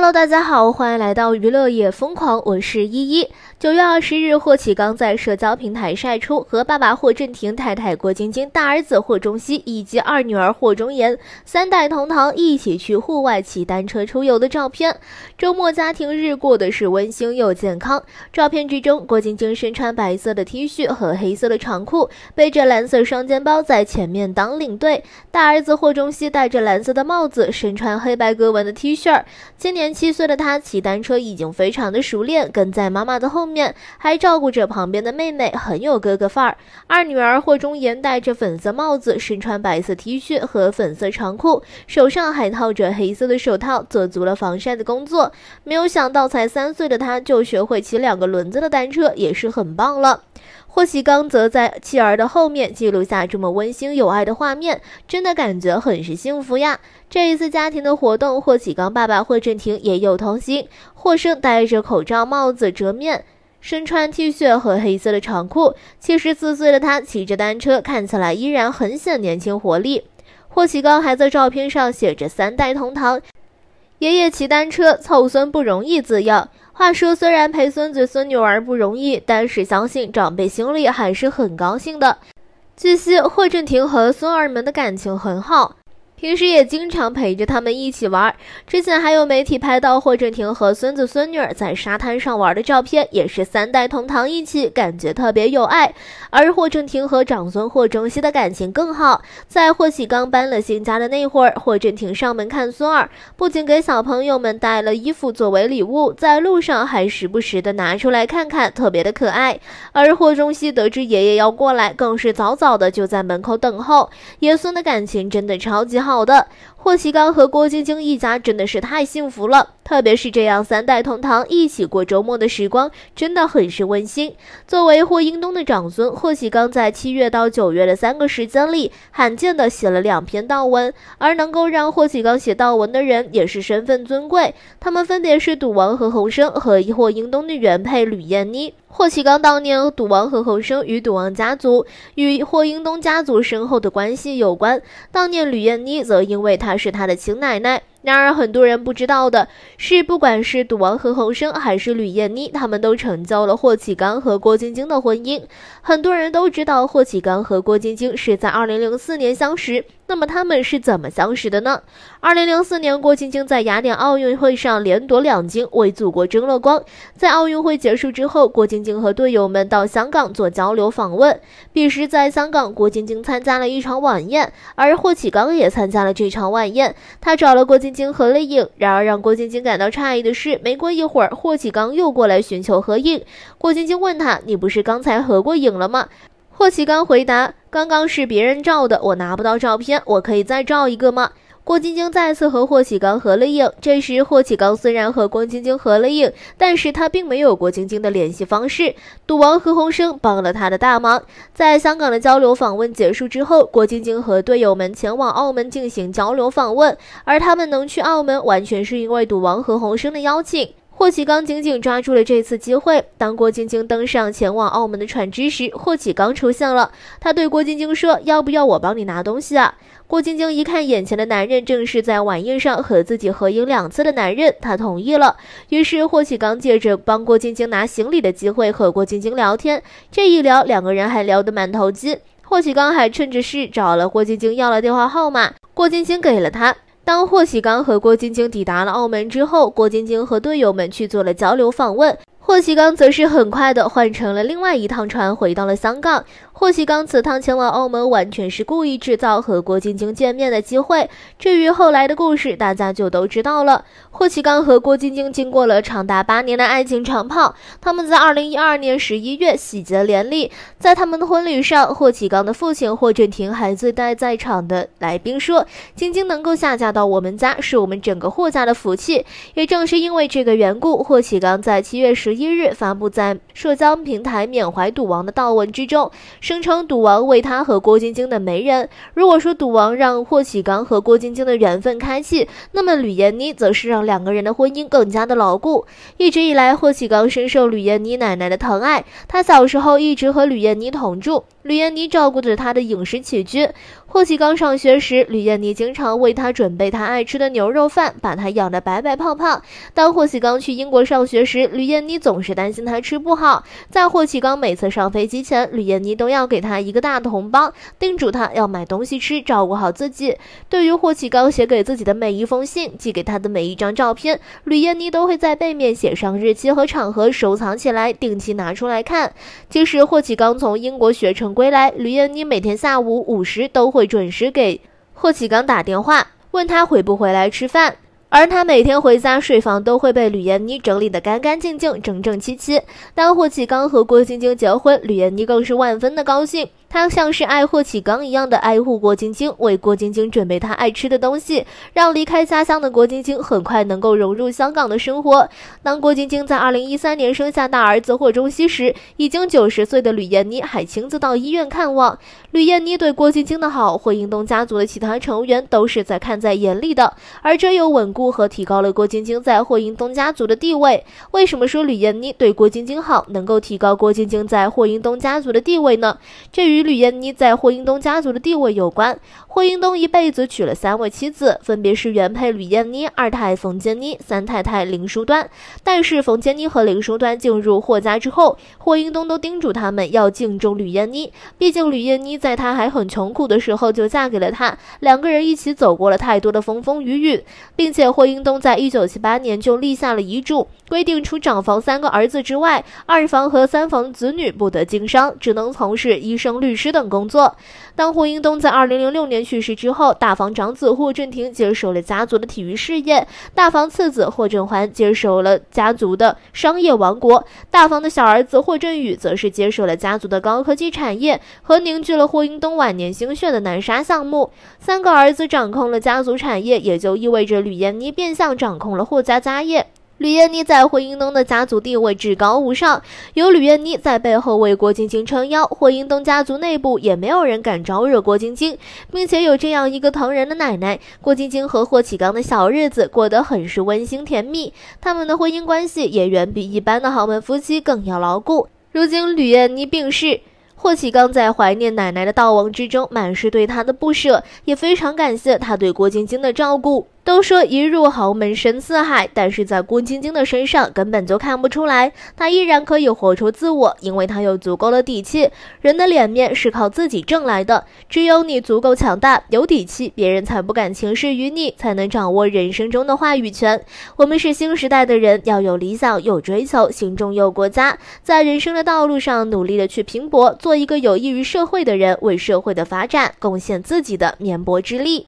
Hello，大家好，欢迎来到娱乐也疯狂，我是依依。九月二十日，霍启刚在社交平台晒出和爸爸霍震霆、太太郭晶晶、大儿子霍中熙以及二女儿霍中言三代同堂一起去户外骑单车出游的照片。周末家庭日过的是温馨又健康。照片之中，郭晶晶身穿白色的 T 恤和黑色的长裤，背着蓝色双肩包在前面当领队。大儿子霍中熙戴着蓝色的帽子，身穿黑白格纹的 T 恤，今年。七岁的他骑单车已经非常的熟练，跟在妈妈的后面，还照顾着旁边的妹妹，很有哥哥范儿。二女儿霍中言戴着粉色帽子，身穿白色 T 恤和粉色长裤，手上还套着黑色的手套，做足了防晒的工作。没有想到，才三岁的他就学会骑两个轮子的单车，也是很棒了。霍启刚则在妻儿的后面记录下这么温馨有爱的画面，真的感觉很是幸福呀！这一次家庭的活动，霍启刚爸爸霍震霆也有同行。霍生戴着口罩、帽子遮面，身穿 T 恤和黑色的长裤，七十四岁的他骑着单车，看起来依然很显年轻活力。霍启刚还在照片上写着“三代同堂，爷爷骑单车凑孙不容易”字样。话说，虽然陪孙子孙女玩不容易，但是相信长辈心里还是很高兴的。据悉，霍震霆和孙儿们的感情很好。平时也经常陪着他们一起玩。之前还有媒体拍到霍震霆和孙子孙女儿在沙滩上玩的照片，也是三代同堂一起，感觉特别有爱。而霍震霆和长孙霍中熙的感情更好。在霍启刚搬了新家的那会儿，霍震霆上门看孙儿，不仅给小朋友们带了衣服作为礼物，在路上还时不时的拿出来看看，特别的可爱。而霍中熙得知爷爷要过来，更是早早的就在门口等候。爷孙的感情真的超级好。好的。霍启刚和郭晶晶一家真的是太幸福了，特别是这样三代同堂一起过周末的时光，真的很是温馨。作为霍英东的长孙，霍启刚在七月到九月的三个时间里，罕见的写了两篇悼文。而能够让霍启刚写悼文的人，也是身份尊贵，他们分别是赌王何鸿燊和霍英东的原配吕燕妮。霍启刚当年赌王何鸿燊与赌王家族与霍英东家族深厚的关系有关。当年吕燕妮则因为他。是他的亲奶奶。然而，很多人不知道的是，不管是赌王何鸿燊还是吕燕妮，他们都成就了霍启刚和郭晶晶的婚姻。很多人都知道霍启刚和郭晶晶是在2004年相识，那么他们是怎么相识的呢？2004年，郭晶晶在雅典奥运会上连夺两金，为祖国争了光。在奥运会结束之后，郭晶晶和队友们到香港做交流访问。彼时，在香港，郭晶晶参加了一场晚宴，而霍启刚也参加了这场晚宴。他找了郭晶。经合了影，然而让郭晶晶感到诧异的是，没过一会儿，霍启刚又过来寻求合影。郭晶晶问他：“你不是刚才合过影了吗？”霍启刚回答：“刚刚是别人照的，我拿不到照片，我可以再照一个吗？”郭晶晶再次和霍启刚合了影。这时，霍启刚虽然和郭晶晶合了影，但是他并没有郭晶晶的联系方式。赌王何鸿燊帮了他的大忙。在香港的交流访问结束之后，郭晶晶和队友们前往澳门进行交流访问，而他们能去澳门，完全是因为赌王何鸿燊的邀请。霍启刚紧紧抓住了这次机会。当郭晶晶登上前往澳门的船只时，霍启刚出现了。他对郭晶晶说：“要不要我帮你拿东西啊？”郭晶晶一看眼前的男人，正是在晚宴上和自己合影两次的男人，她同意了。于是霍启刚借着帮郭晶晶拿行李的机会和郭晶晶聊天。这一聊，两个人还聊得满投机。霍启刚还趁着事找了郭晶晶要了电话号码，郭晶晶给了他。当霍启刚和郭晶晶抵达了澳门之后，郭晶晶和队友们去做了交流访问。霍启刚则是很快的换乘了另外一趟船，回到了香港。霍启刚此趟前往澳门，完全是故意制造和郭晶晶见面的机会。至于后来的故事，大家就都知道了。霍启刚和郭晶晶经过了长达八年的爱情长跑，他们在二零一二年十一月喜结连理。在他们的婚礼上，霍启刚的父亲霍震霆还自带在场的来宾说：“晶晶能够下嫁到我们家，是我们整个霍家的福气。”也正是因为这个缘故，霍启刚在七月十。一日发布在社交平台缅怀赌王的悼文之中，声称赌王为他和郭晶晶的媒人。如果说赌王让霍启刚和郭晶晶的缘分开启，那么吕燕妮则是让两个人的婚姻更加的牢固。一直以来，霍启刚深受吕燕妮奶奶的疼爱，他小时候一直和吕燕妮同住。吕燕妮照顾着他的饮食起居。霍启刚上学时，吕燕妮经常为他准备他爱吃的牛肉饭，把他养得白白胖胖。当霍启刚去英国上学时，吕燕妮总是担心他吃不好。在霍启刚每次上飞机前，吕燕妮都要给他一个大红包，叮嘱他要买东西吃，照顾好自己。对于霍启刚写给自己的每一封信，寄给他的每一张照片，吕燕妮都会在背面写上日期和场合，收藏起来，定期拿出来看。其实，霍启刚从英国学成。归来，吕燕妮每天下午五时都会准时给霍启刚打电话，问他回不回来吃饭。而他每天回家，睡房都会被吕燕妮整理得干干净净、整整齐齐。当霍启刚和郭晶晶结婚，吕燕妮更是万分的高兴。他像是爱霍启刚一样的爱护郭晶晶，为郭晶晶准备她爱吃的东西，让离开家乡的郭晶晶很快能够融入香港的生活。当郭晶晶在二零一三年生下大儿子霍中熙时，已经九十岁的吕燕妮还亲自到医院看望。吕燕妮对郭晶晶的好，霍英东家族的其他成员都是在看在眼里的，而这又稳固和提高了郭晶晶在霍英东家族的地位。为什么说吕燕妮对郭晶晶好，能够提高郭晶晶在霍英东家族的地位呢？这与与吕燕妮在霍英东家族的地位有关。霍英东一辈子娶了三位妻子，分别是原配吕燕妮、二太太冯坚妮、三太太林淑端。但是冯坚妮和林淑端进入霍家之后，霍英东都叮嘱他们要敬重吕燕妮，毕竟吕燕妮在他还很穷苦的时候就嫁给了他，两个人一起走过了太多的风风雨雨。并且霍英东在一九七八年就立下了遗嘱，规定除长房三个儿子之外，二房和三房子女不得经商，只能从事医生、律。律师等工作。当霍英东在二零零六年去世之后，大房长子霍震霆接手了家族的体育事业；大房次子霍震寰接手了家族的商业王国；大房的小儿子霍震宇则是接手了家族的高科技产业和凝聚了霍英东晚年心血的南沙项目。三个儿子掌控了家族产业，也就意味着吕燕妮变相掌控了霍家家业。吕燕妮在霍英东的家族地位至高无上，有吕燕妮在背后为郭晶晶撑腰，霍英东家族内部也没有人敢招惹郭晶晶，并且有这样一个疼人的奶奶，郭晶晶和霍启刚的小日子过得很是温馨甜蜜，他们的婚姻关系也远比一般的豪门夫妻更要牢固。如今吕燕妮病逝，霍启刚在怀念奶奶的悼亡之中，满是对她的不舍，也非常感谢她对郭晶晶的照顾。都说一入豪门深似海，但是在郭晶晶的身上根本就看不出来，她依然可以活出自我，因为她有足够的底气。人的脸面是靠自己挣来的，只有你足够强大、有底气，别人才不敢轻视于你，才能掌握人生中的话语权。我们是新时代的人，要有理想、有追求，心中有国家，在人生的道路上努力的去拼搏，做一个有益于社会的人，为社会的发展贡献自己的绵薄之力。